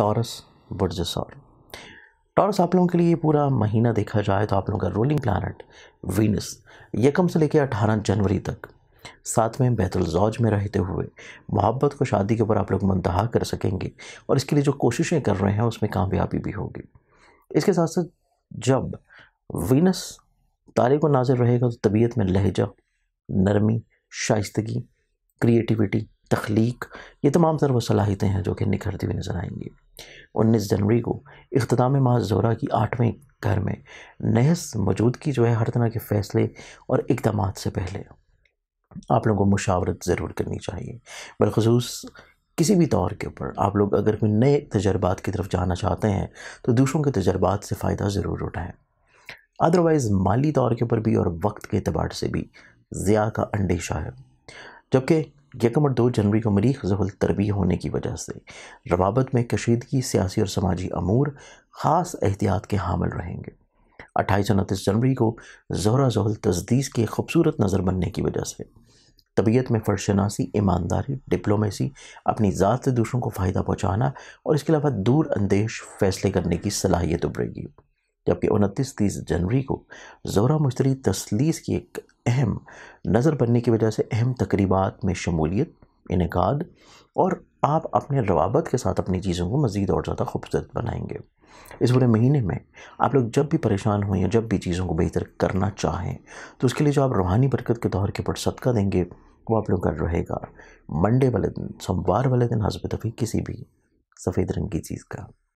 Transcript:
taurus वर्जस और taurus आप लोगों के लिए पूरा महीना देखा जाए तो आप लोगों का रोलिंग प्लानट वीनस यकम से लेकर अठारह जनवरी तक साथ में बेहतर जौज में रहते हुए मोहब्बत को शादी के ऊपर आप लोग मनतहा कर सकेंगे और इसके लिए जो कोशिशें कर रहे हैं उसमें कामयाबी भी होगी इसके साथ साथ जब वीनस तारे को नाजिर रहेगा तो तबीयत में लहजा नरमी शाइतगी क्रिएटिविटी तख्लीक ये तमाम सलाहितें हैं जो कि निखरती हुई नज़र आएंगी उन्नीस जनवरी को अख्ताम माह जोरा की आठवें घर में नहस मौजूदगी जो है हर तरह के फैसले और इकदाम से पहले आप लोगों को मुशावरत ज़रूर करनी चाहिए बलखसूस किसी भी तौर के ऊपर आप लोग अगर कोई नए तजर्बा की तरफ जाना चाहते हैं तो दूसरों के तजर्बात से फ़ायदा ज़रूर उठाएँ अदरवाइज़ माली तौर के ऊपर भी और वक्त के अतबार से भी ज़िया का अंडेशा है जबकि यकम और दो जनवरी को मरीख जहल तरबी होने की वजह से रवाबत में कशीदगी सियासी और समाजी अमूर ख़ास एहतियात के हामिल रहेंगे अट्ठाईस उनतीस जनवरी को जहरा जहल तजदीस के खूबसूरत नज़र बनने की वजह से तबीयत में फर्शनासी ईमानदारी डिप्लोमेसी अपनी ज़ात से दूसरों को फ़ायदा पहुँचाना और इसके अलावा दूर अंदेश फैसले करने की सलाहियत उभरेगी जबकि उनतीस तीस जनवरी को जोरा मुश्तरी तसलीस की एक अहम नज़र बनने की वजह से अहम तकरीबात में शमूलियत इनका और आप अपने रवाबत के साथ अपनी चीज़ों को मज़ीद और ज़्यादा खूबसूरत बनाएंगे इस बुरे महीने में आप लोग जब भी परेशान हों या जब भी चीज़ों को बेहतर करना चाहें तो उसके लिए जो आप रूहानी बरकत के दौर के ऊपर सदका देंगे वो आप लोग का रहेगा मंडे वाले दिन सोमवार वाले दिन हजब तफी किसी भी सफ़ेद रंग की चीज़ का